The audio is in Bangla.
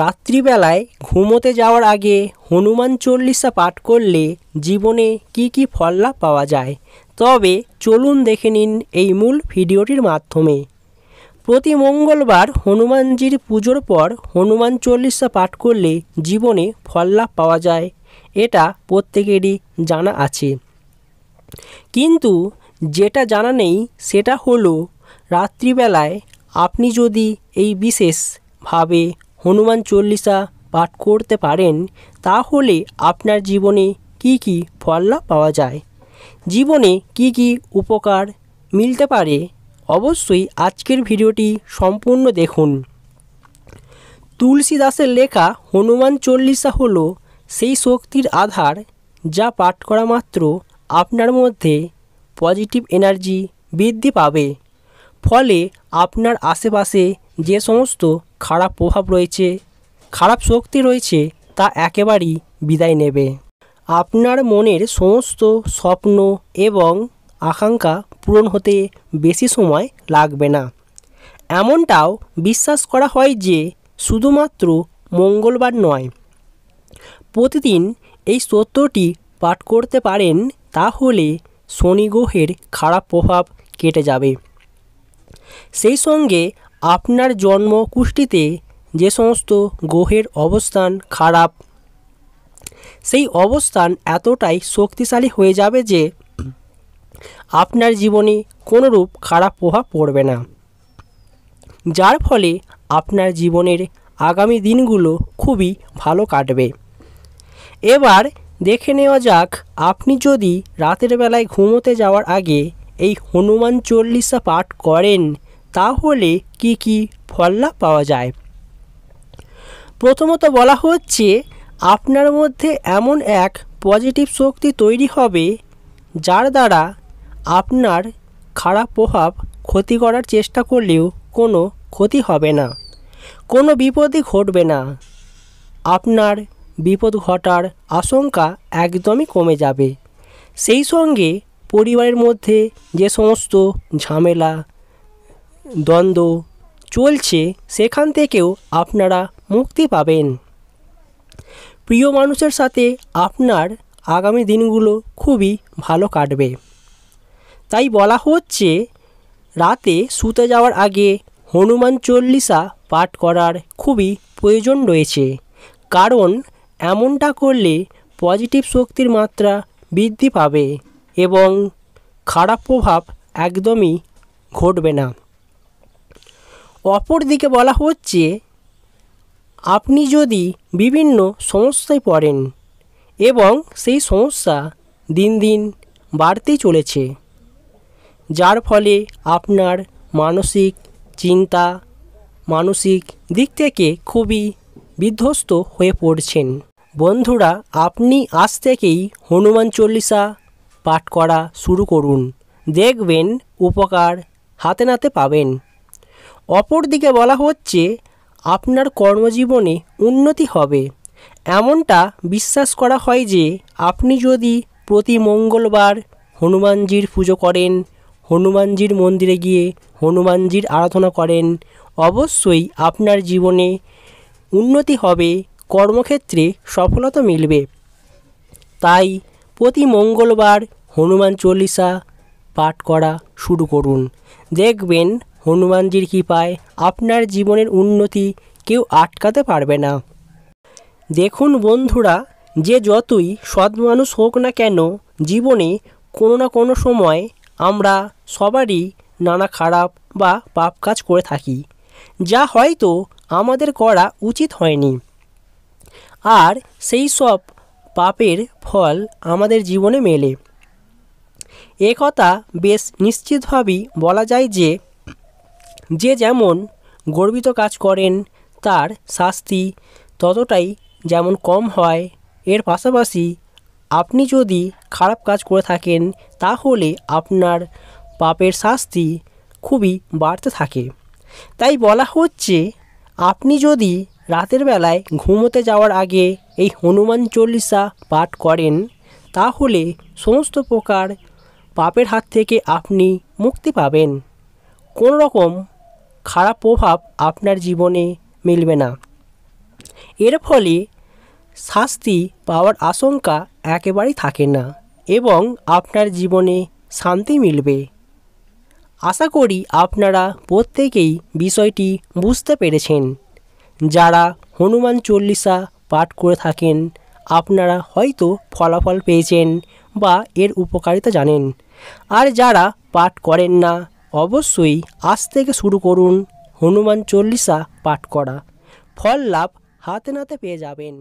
রাত্রিবেলায় ঘুমোতে যাওয়ার আগে হনুমান চল্লিশা পাঠ করলে জীবনে কি কি লাভ পাওয়া যায় তবে চলুন দেখে নিন এই মূল ভিডিওটির মাধ্যমে প্রতি মঙ্গলবার হনুমানজির পুজোর পর হনুমান চল্লিশা পাঠ করলে জীবনে লাভ পাওয়া যায় এটা প্রত্যেকেরই জানা আছে কিন্তু যেটা জানা নেই সেটা হলো রাত্রিবেলায় আপনি যদি এই বিশেষভাবে হনুমান চল্লিশা পাঠ করতে পারেন তাহলে আপনার জীবনে কি কি ফললাভ পাওয়া যায় জীবনে কি কি উপকার মিলতে পারে অবশ্যই আজকের ভিডিওটি সম্পূর্ণ দেখুন তুলসী দাসের লেখা হনুমান চল্লিশা হল সেই শক্তির আধার যা পাঠ করা মাত্র আপনার মধ্যে পজিটিভ এনার্জি বৃদ্ধি পাবে ফলে আপনার আশেপাশে যে সমস্ত খারাপ প্রভাব রয়েছে খারাপ শক্তি রয়েছে তা একেবারেই বিদায় নেবে আপনার মনের সমস্ত স্বপ্ন এবং আকাঙ্ক্ষা পূরণ হতে বেশি সময় লাগবে না এমনটাও বিশ্বাস করা হয় যে শুধুমাত্র মঙ্গলবার নয় প্রতিদিন এই সত্যটি পাঠ করতে পারেন তাহলে শনি গ্রহের খারাপ প্রভাব কেটে যাবে সেই সঙ্গে আপনার জন্ম কুষ্টিতে যে সমস্ত গ্রহের অবস্থান খারাপ সেই অবস্থান এতটাই শক্তিশালী হয়ে যাবে যে আপনার জীবনে কোনোরূপ খারাপ প্রভাব পড়বে না যার ফলে আপনার জীবনের আগামী দিনগুলো খুবই ভালো কাটবে এবার দেখে নেওয়া যাক আপনি যদি রাতের বেলায় ঘুমোতে যাওয়ার আগে এই হনুমান চল্লিশা পাঠ করেন তাহলে কি কি ফল লাভ পাওয়া যায় প্রথমত বলা হচ্ছে আপনার মধ্যে এমন এক পজিটিভ শক্তি তৈরি হবে যার দ্বারা আপনার খারাপ প্রভাব ক্ষতি করার চেষ্টা করলেও কোনো ক্ষতি হবে না কোনো বিপদই ঘটবে না আপনার বিপদ ঘটার আশঙ্কা একদমই কমে যাবে সেই সঙ্গে পরিবারের মধ্যে যে সমস্ত ঝামেলা দ্বন্দ্ব চলছে সেখান থেকেও আপনারা মুক্তি পাবেন প্রিয় মানুষের সাথে আপনার আগামী দিনগুলো খুবই ভালো কাটবে তাই বলা হচ্ছে রাতে শুতে যাওয়ার আগে হনুমান চল্লিশা পাঠ করার খুবই প্রয়োজন রয়েছে কারণ এমনটা করলে পজিটিভ শক্তির মাত্রা বৃদ্ধি পাবে এবং খারাপ প্রভাব একদমই ঘটবে না অপরদিকে বলা হচ্ছে আপনি যদি বিভিন্ন সমস্যায় পড়েন এবং সেই সমস্যা দিন দিন বাড়তেই চলেছে যার ফলে আপনার মানসিক চিন্তা মানসিক দিক থেকে খুবই বিধ্বস্ত হয়ে পড়ছেন বন্ধুরা আপনি আজ থেকেই হনুমান চল্লিশা পাঠ করা শুরু করুন দেখবেন উপকার হাতে নাতে পাবেন অপরদিকে বলা হচ্ছে আপনার কর্মজীবনে উন্নতি হবে এমনটা বিশ্বাস করা হয় যে আপনি যদি প্রতি মঙ্গলবার হনুমানজির পুজো করেন হনুমানজির মন্দিরে গিয়ে হনুমানজির আরাধনা করেন অবশ্যই আপনার জীবনে উন্নতি হবে কর্মক্ষেত্রে সফলতা মিলবে তাই প্রতি মঙ্গলবার হনুমান চল্লিশা পাঠ করা শুরু করুন দেখবেন হনুমানজির কৃপায় আপনার জীবনের উন্নতি কেউ আটকাতে পারবে না দেখুন বন্ধুরা যে যতই সৎ মানুষ হোক না কেন জীবনে কোনো না কোনো সময় আমরা সবারই নানা খারাপ বা পাপ কাজ করে থাকি যা হয়তো আমাদের করা উচিত হয়নি আর সেই সব পাপের ফল আমাদের জীবনে মেলে একথা বেশ নিশ্চিতভাবেই বলা যায় যে যে যেমন গর্বিত কাজ করেন তার শাস্তি ততটাই যেমন কম হয় এর পাশাপাশি আপনি যদি খারাপ কাজ করে থাকেন তাহলে আপনার পাপের শাস্তি খুবই বাড়তে থাকে তাই বলা হচ্ছে আপনি যদি রাতের বেলায় ঘুমোতে যাওয়ার আগে এই হনুমান চল্লিশা পাঠ করেন তাহলে সমস্ত প্রকার পাপের হাত থেকে আপনি মুক্তি পাবেন কোন রকম খারাপ প্রভাব আপনার জীবনে মিলবে না এর ফলে শাস্তি পাওয়ার আশঙ্কা একেবারেই থাকে না এবং আপনার জীবনে শান্তি মিলবে আশা করি আপনারা প্রত্যেকেই বিষয়টি বুঝতে পেরেছেন যারা হনুমান চল্লিশা পাঠ করে থাকেন আপনারা হয়তো ফলাফল পেয়েছেন বা এর উপকারিতা জানেন আর যারা পাঠ করেন না অবশ্যই আজ থেকে শুরু করুন হনুমান চল্লিশা পাঠ করা ফল লাভ হাতে নাতে পেয়ে যাবেন